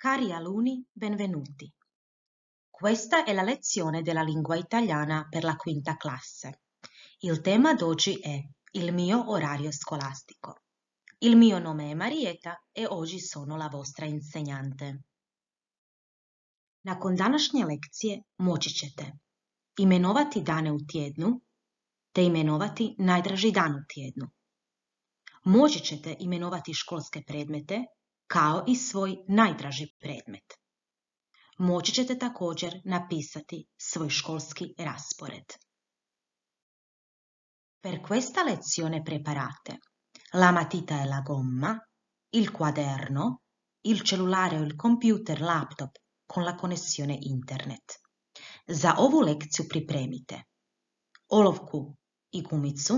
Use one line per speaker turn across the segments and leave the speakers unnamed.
Cari alunni, benvenuti. Questa è la lezione della lingua italiana per la quinta classe. Il tema d'oggi è il mio orario scolastico. Il mio nome è Marietta e oggi sono la vostra insegnante. Nakon današnje lekcije moći ćete imenovati dane u tjednu te imenovati najdraži dan u tjednu. Moći ćete imenovati školske predmete kao i svoj najdraži predmet. Moći ćete također napisati svoj školski raspored. Per questa lezione preparate la matita e la gomma, il quaderno, il cellulare o il computer laptop con la connessione internet. Za ovu lekciju pripremite olovku i gumicu,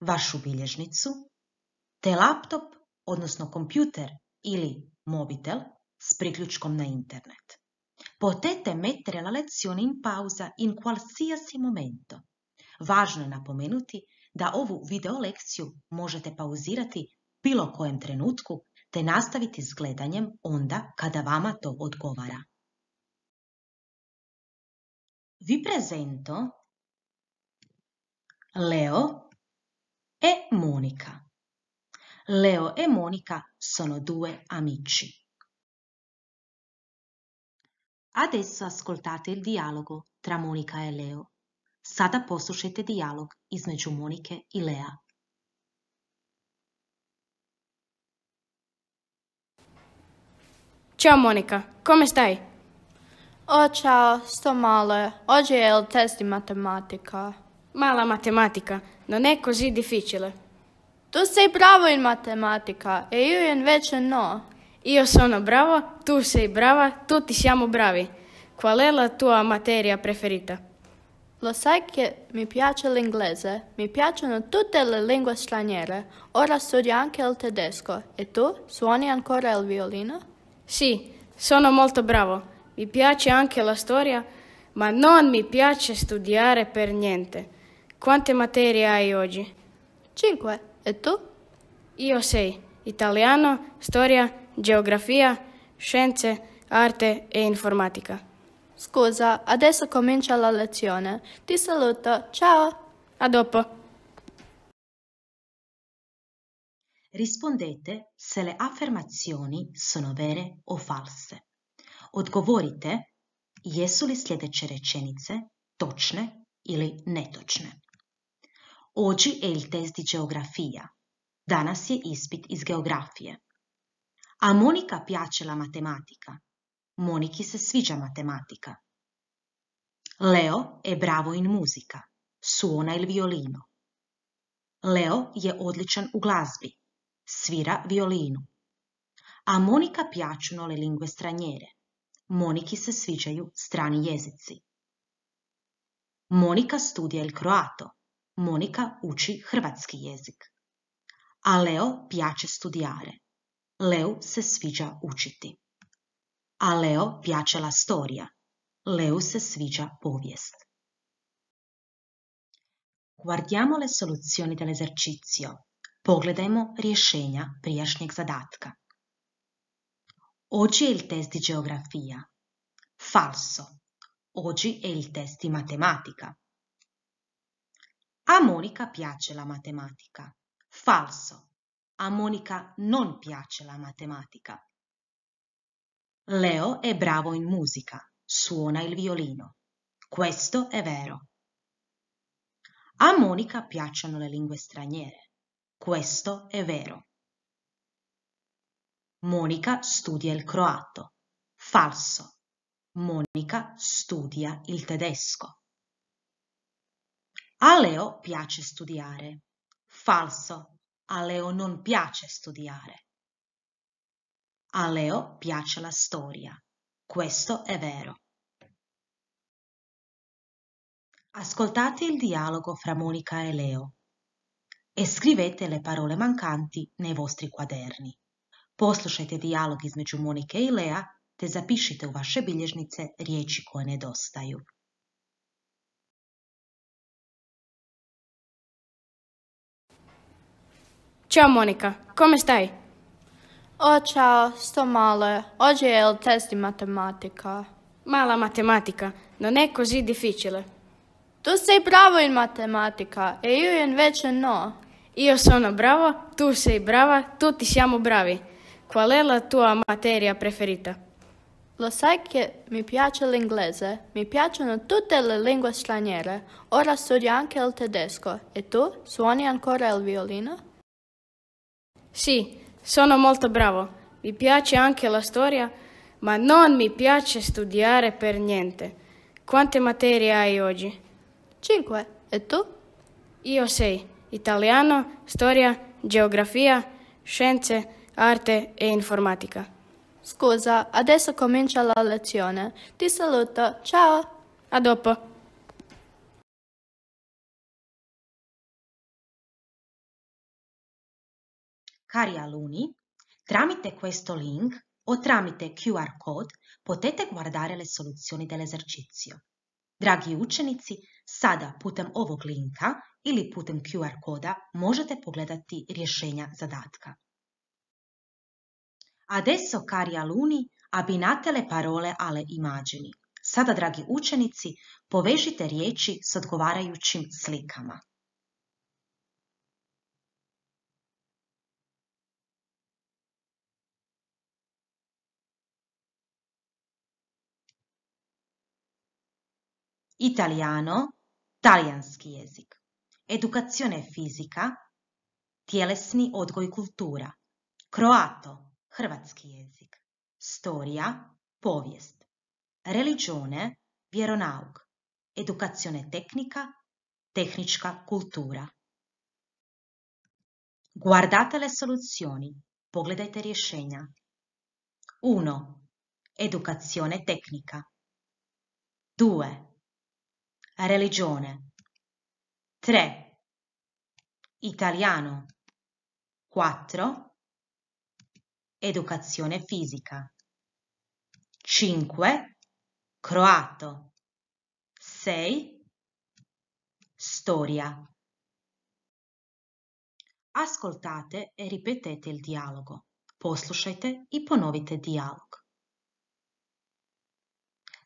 vašu bilježnicu, te laptop, odnosno kompjuter ili mobitel s priključkom na internet. Potete mettere la lezione in pausa in qualsiasi momento. Važno je napomenuti da ovu video lekciju možete pauzirati bilo kojem trenutku te nastaviti s gledanjem onda kada vama to odgovara. Vi prezento Leo e Monika. Leo e Monika sono due amici. Adesso ascoltate il dialogo tra Monica e Leo. Sada poslušajte dijalog između Monike i Lea.
Ciao Monica, come stai? Oh ciao, sto male. Oggi è il test di matematica. Ma la matematica non è così difficile. Tu sei bravo in matematica e io invece no. Io sono bravo, tu sei brava, tutti siamo bravi. Qual è la tua materia preferita? Lo sai che mi piace l'inglese, mi piacciono tutte le lingue straniere, ora studio anche il tedesco. E tu suoni ancora il violino? Sì, sono molto bravo. Mi piace anche la storia, ma non mi piace studiare per niente. Quante materie hai oggi? Cinque. E tu? Io sei italiano, storia, geografia, scienze, arte e informatica. Scusa, adesso comincia la lezione. Ti saluto, ciao! A dopo!
Rispondete se le affermazioni sono vere o false. Odgovorite jesu li sljedeće rečenice točne ili netočne. Oggi è il test di geografia. Danas je ispit iz geografije. A Monika piace la matematika. Moniki se sviđa matematika. Leo je bravo in muzika. Suona il violino. Leo je odličan u glazbi. Svira violinu. A Monika piacciono le lingue stranjere. Moniki se sviđaju strani jezici. Monika studija il croato. Monika uči hrvatski jezik. A Leo pjače studijare. Leu se sviđa učiti. A Leo la storija. Leu se sviđa povijest. Guardiamo le soluzioni dell'esercizio. Pogledajmo rješenja prijašnjeg zadatka. Oggi è il test di geografia. Falso. Oggi è il test di matematica. A Monica piace la matematica. Falso. A Monica non piace la matematica. Leo è bravo in musica, suona il violino. Questo è vero. A Monica piacciono le lingue straniere. Questo è vero. Monica studia il croato. Falso. Monica studia il tedesco. A Leo piace studiare. Falso. A Leo non piace studiare. A Leo piace la storia. Questo è vero. Ascoltate il dialogo fra Monica e Leo e scrivete le parole mancanti nei vostri quaderni. Poslušajte dijalog između Monike i Lea te zapišite u vaše bilježnice riječi koje nedostaju.
Ciao Monica, come stai? Oh ciao, sto male. Oggi è il test di matematica. Ma la matematica non è così difficile. Tu sei bravo in matematica e io invece no. Io sono bravo, tu sei brava, tutti siamo bravi. Qual è la tua materia preferita? Lo sai che mi piace l'inglese, mi piacciono tutte le lingue straniere. Ora studio anche il tedesco. E tu suoni ancora il violino? Sì, sono molto bravo. Mi piace anche la storia, ma non mi piace studiare per niente. Quante materie hai oggi? Cinque. E tu? Io sei. Italiano, storia, geografia, scienze, arte e informatica. Scusa, adesso comincia la lezione. Ti saluto. Ciao. A dopo.
Cari Luni, tramite questo link o tramite QR code potete guardare le soluzioni dell'esercizio. Dragi učenici, sada putem ovog linka ili putem QR koda možete pogledati rješenja zadatka. Adesso cari aluni, abinate le parole alle immagini. Sada, dragi učenici, povežite riječi s odgovarajućim slikama. italiano, talijanski jezik, edukazione fisica, tjelesni odgoj kultura, croato, hrvatski jezik, storia, povijest, religione, vjeronauk, edukazione tecnica, tecnička kultura. Guardate le soluzioni, pogledajte rješenja. 1. Educazione tecnica. 2 religione 3 italiano 4 educazione fisica 5 croato 6 storia Ascoltate e ripetete il dialogo. Poslušajte i ponovite dialog.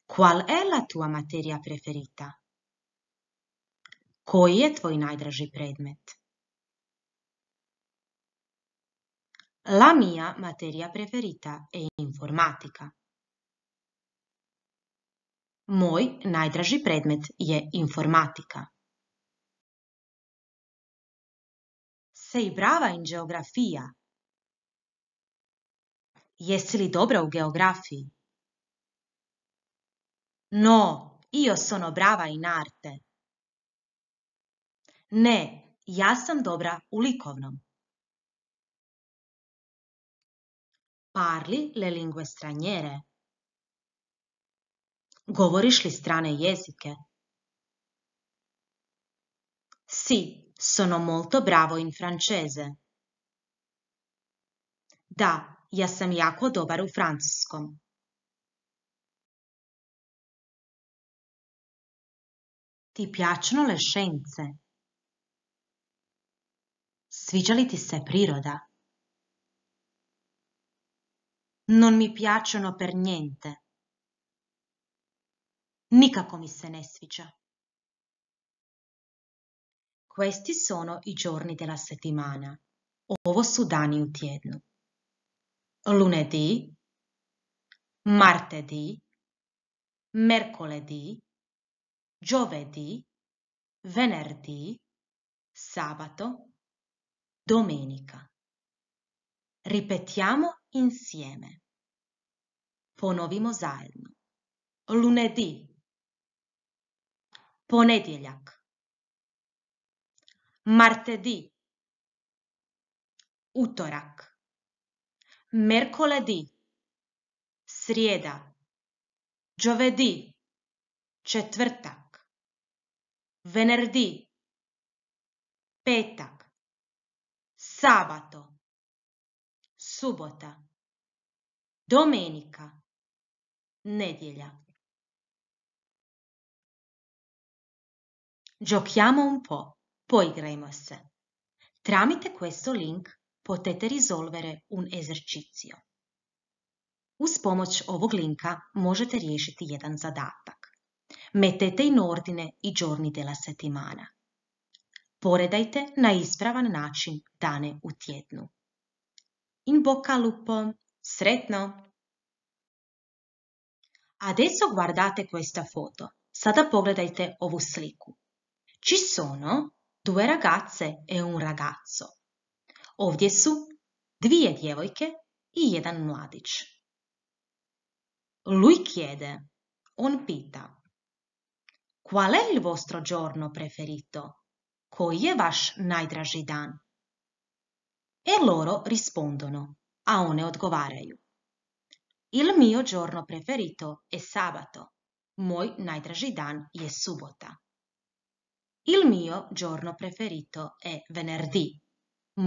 Qual è la tua materia preferita? Koji je tvoj najdraži predmet? La mia materia preferita è e, informatica. Moj najdraži predmet je informatika. Sei brava in geografia? Jesi li dobra u geografiji? No, io sono brava in arte. Ne, ja sam dobra u likovnom. Parli le lingue straniere? Govoriš li strane jezike? Si, sono molto bravo in francese. Da, ja sam jako dobar u francuskom. Ti piacciono le scienze? Sviđaliti se priroda. Non mi piacciono per niente. Nikako mi se ne sviđa. Questi sono i giorni della settimana. Ovo su dani u tjednu. Lunedì, martedì, mercoledì, giovedì, venerdì, sabato, domenica. Ripetiamo insieme. Ponovimo zajedno. Lunedì. Ponedjeljak. Martedì. Utorak. Mercoledì. Srijeda. Giovedì. Četvrtak. Venerdì. Petak sabato, subota, domenika, nedjelja. Giochiamo un po', poigrajmo se. Tramite questo link potete risolvere un esercizio. Uz pomoć ovog linka možete riješiti jedan zadatak. Metete in ordine i giorni della settimana poredajte na ispravan način dane u tjednu. In bocca lupo, sretno! Adesso guardate questa foto. Sada pogledajte ovu sliku. Ci sono due ragazze e un ragazzo. Ovdje su dvije djevojke i jedan mladić. Lui chiede, on pita, qual è il vostro giorno preferito? Koji je vaš najdraži dan? E loro rispondono, a one odgovaraju. Il mio giorno preferito è sabato. Moj najdraži dan je subota. Il mio giorno preferito è venerdì.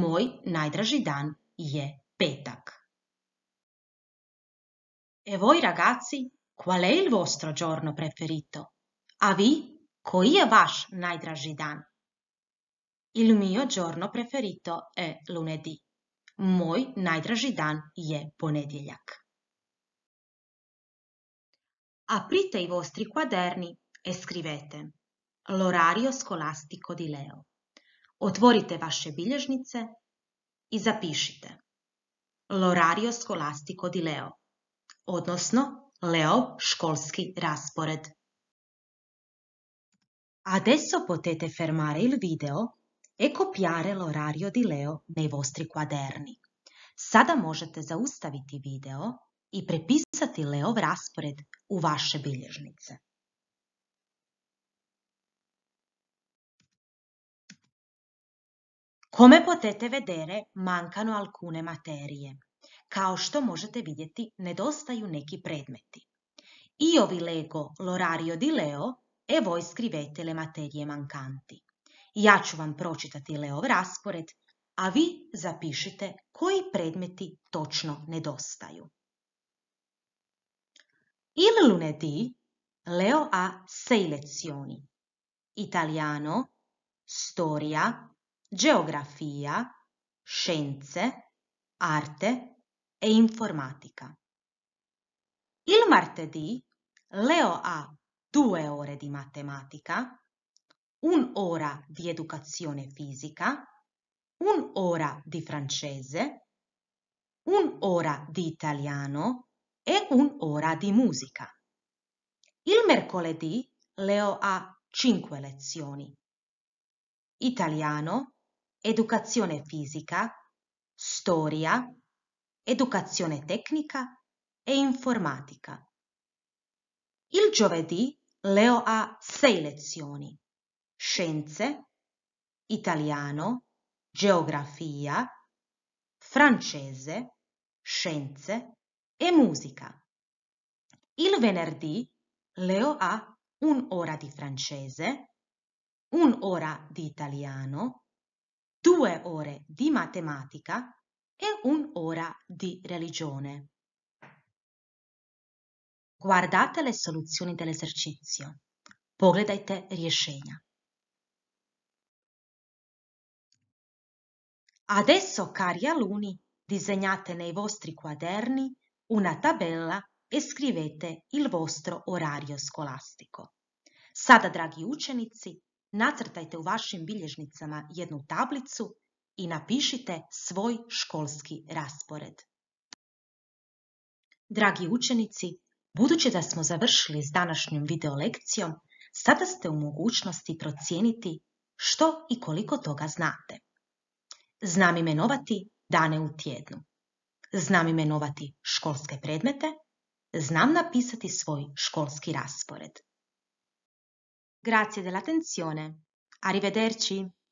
Moj najdraži dan je petak. E voi ragazzi, qual è il vostro giorno preferito? A vi, koji je vaš najdraži dan? Il mio giorno preferito è lunedì. Moj najdraži dan je ponedjeljak. Aprite i vostri quaderni e scrivete l'orario scolastico di Leo. Otvorite vaše bilježnice i zapišite l'orario scolastico di Leo, odnosno Leo školski raspored. Adesso potete fermare il video e copiare l'orario di Leo nei vostri quaderni. Sada možete zaustaviti video i prepisati Leov raspored u vaše bilježnice. Come potete vedere, mancano alcune materije? Kao što možete vidjeti, nedostaju neki predmeti. Io vi leggo l'orario di Leo e voi scrivete le materie mancanti. Ja ću vam pročitati Leov raspored, a vi zapišite koji predmeti točno nedostaju. Il lunedì Leo ha sei lezioni. Italiano, storia, geografia, scienze, arte e informatica. Il martedì Leo ha due ore di matematica, un'ora di educazione fisica, un'ora di francese, un'ora di italiano e un'ora di musica. Il mercoledì Leo ha cinque lezioni. Italiano, educazione fisica, storia, educazione tecnica e informatica. Il giovedì Leo ha sei lezioni scienze, italiano, geografia, francese, scienze e musica. Il venerdì Leo ha un'ora di francese, un'ora di italiano, due ore di matematica e un'ora di religione. Guardate le soluzioni dell'esercizio. Pogledajte rješenja. Adesso, cari alunni, disegnate nei vostri quaderni una tabella e scrivete il vostro orario scolastico. Sada, dragi učenici, nacrtajte u vašim bilježnicama jednu tablicu i napišite svoj školski raspored. Dragi učenici, budući da smo završili s današnjom video lekcijom, sada ste u mogućnosti procijeniti što i koliko toga znate. Znam imenovati dane u tjednu. Znam imenovati školske predmete. Znam napisati svoj školski raspored. Grazie dell'attenzione. Arrivederci.